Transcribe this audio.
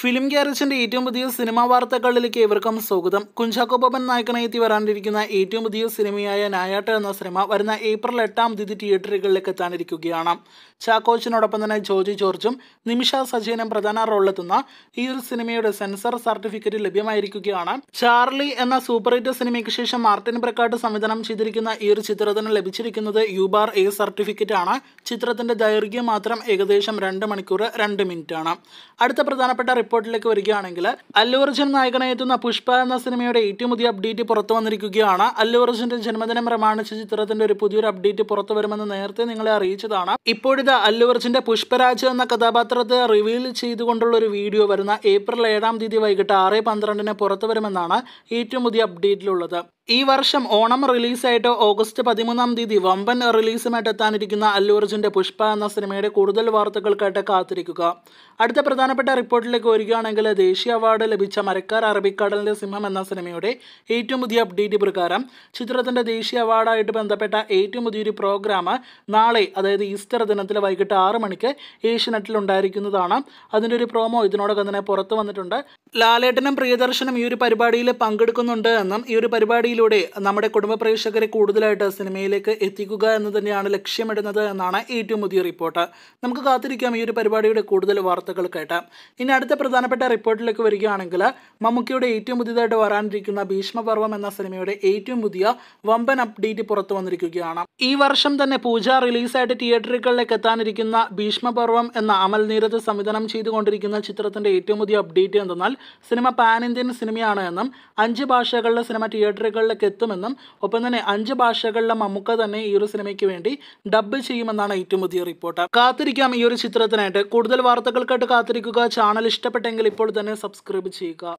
film ഗ്യാരേജിൻ്റെ ഏറ്റവും പുതിയ cinema വാർത്തകളിലേക്ക് ഏവർക്കും സ്വാഗതം കുഞ്ചാക്കോ ബോബൻ നായകനായി എത്തി വരാനിരിക്കുന്ന ഏറ്റവും പുതിയ സിനിമയായ നായാട്ട എന്ന സിനിമ വരുന്ന ഏപ്രിൽ എട്ടാം തീയതി തിയേറ്ററുകളിലേക്ക് എത്താനിരിക്കുകയാണ് ചാക്കോച്ചിനോടൊപ്പം തന്നെ ജോജി ജോർജും നിമിഷ സജീനും പ്രധാന റോളിലെത്തുന്ന ഈ ഒരു സിനിമയുടെ സെൻസർ സർട്ടിഫിക്കറ്റ് ലഭ്യമായിരിക്കുകയാണ് ചാർലി എന്ന സൂപ്പർ ഹിറ്റ് സിനിമയ്ക്ക് ശേഷം മാർട്ടിൻ പ്രക്കാട്ട് സംവിധാനം ചെയ്തിരിക്കുന്ന ഈ ഒരു ചിത്രത്തിന് ലഭിച്ചിരിക്കുന്നത് യു ബാർ എ സർട്ടിഫിക്കറ്റ് ആണ് ചിത്രത്തിന്റെ ദൈർഘ്യം മാത്രം ഏകദേശം രണ്ട് മണിക്കൂർ രണ്ട് മിനിറ്റ് ആണ് അടുത്ത പ്രധാനപ്പെട്ട റിപ്പോർട്ടിലേക്ക് വരികയാണെങ്കിൽ അല്ലുവർജൻ നായകനായി എത്തുന്ന പുഷ്പ എന്ന സിനിമയുടെ ഏറ്റവും പുതിയ അപ്ഡേറ്റ് പുറത്തു വന്നിരിക്കുകയാണ് അല്ലുവർജന്റെ ജന്മദിനം പ്രമാണിച്ച ചിത്രത്തിന്റെ ഒരു പുതിയൊരു അപ്ഡേറ്റ് പുറത്തു വരുമെന്ന് നേരത്തെ നിങ്ങളെ അറിയിച്ചതാണ് ഇപ്പോഴിത് അല്ലുവർജന്റെ പുഷ്പരാജ് എന്ന കഥാപാത്രത്തെ റിവീൽ ചെയ്തുകൊണ്ടുള്ള ഒരു വീഡിയോ വരുന്ന ഏപ്രിൽ ഏഴാം തീയതി വൈകിട്ട് ആറ് പന്ത്രണ്ടിന് പുറത്തു വരുമെന്നാണ് ഏറ്റവും പുതിയ അപ്ഡേറ്റിലുള്ളത് ഈ വർഷം ഓണം റിലീസായിട്ട് ഓഗസ്റ്റ് പതിമൂന്നാം തീയതി വമ്പൻ റിലീസുമായിട്ട് എത്താനിരിക്കുന്ന അല്ലു അർജുൻ്റെ പുഷ്പ എന്ന സിനിമയുടെ കൂടുതൽ വാർത്തകൾക്കായിട്ട് കാത്തിരിക്കുക അടുത്ത പ്രധാനപ്പെട്ട റിപ്പോർട്ടിലേക്ക് വരികയാണെങ്കിൽ ദേശീയ അവാർഡ് ലഭിച്ച മരക്കാർ അറബിക്കടലിൻ്റെ സിംഹം എന്ന സിനിമയുടെ ഏറ്റവും പുതിയ അപ്ഡേറ്റ് പ്രകാരം ചിത്രത്തിൻ്റെ ദേശീയ അവാർഡായിട്ട് ബന്ധപ്പെട്ട ഏറ്റവും പുതിയൊരു പ്രോഗ്രാം നാളെ അതായത് ഈസ്റ്റർ ദിനത്തിൽ വൈകിട്ട് ആറ് മണിക്ക് ഏഷ്യനെറ്റിൽ ഉണ്ടായിരിക്കുന്നതാണ് അതിൻ്റെ ഒരു പ്രോമോ ഇതിനോടൊപ്പം തന്നെ പുറത്തു വന്നിട്ടുണ്ട് ലാലേട്ടനും പ്രിയദർശനും ഈ ഒരു പരിപാടിയിൽ പങ്കെടുക്കുന്നുണ്ട് എന്നും ഈ ഒരു പരിപാടിയിൽ ഇതിലൂടെ നമ്മുടെ കുടുംബ പ്രേക്ഷകരെ കൂടുതലായിട്ട് സിനിമയിലേക്ക് എത്തിക്കുക എന്ന് തന്നെയാണ് ലക്ഷ്യമിടുന്നത് എന്നാണ് ഏറ്റവും പുതിയ റിപ്പോർട്ട് നമുക്ക് കാത്തിരിക്കാം ഈ ഒരു പരിപാടിയുടെ കൂടുതൽ വാർത്തകൾ കേട്ടാം ഇനി അടുത്ത പ്രധാനപ്പെട്ട റിപ്പോർട്ടിലേക്ക് വരികയാണെങ്കിൽ മമ്മൂക്കിയുടെ ഏറ്റവും പുതിയതായിട്ട് വരാനിരിക്കുന്ന ഭീഷ്മപർവം എന്ന സിനിമയുടെ ഏറ്റവും പുതിയ വമ്പൻ അപ്ഡേറ്റ് പുറത്തു വന്നിരിക്കുകയാണ് ഈ വർഷം തന്നെ പൂജ റിലീസായിട്ട് തിയേറ്ററുകളിലേക്ക് എത്താനിരിക്കുന്ന ഭീഷ്മപർവം എന്ന അമൽ നീരജ് സംവിധാനം ചെയ്തുകൊണ്ടിരിക്കുന്ന ചിത്രത്തിന്റെ ഏറ്റവും പുതിയ അപ്ഡേറ്റ് എന്തെന്നാൽ സിനിമ പാൻ ഇന്ത്യൻ സിനിമയാണ് എന്നും അഞ്ച് ഭാഷകളിലെ സിനിമ തിയേറ്ററുകളിലേക്ക് എത്തുമെന്നും ഒപ്പം തന്നെ അഞ്ച് ഭാഷകളിലെ മമ്മൂക്ക തന്നെ ഈ ഒരു സിനിമയ്ക്ക് വേണ്ടി ഡബ് ചെയ്യുമെന്നാണ് ഏറ്റവും പുതിയ റിപ്പോർട്ട് കാത്തിരിക്കാം ഈ ഒരു ചിത്രത്തിനായിട്ട് കൂടുതൽ വാർത്തകൾക്കായിട്ട് കാത്തിരിക്കുക ചാനൽ ഇഷ്ടപ്പെട്ടെങ്കിൽ ഇപ്പോൾ തന്നെ സബ്സ്ക്രൈബ് ചെയ്യുക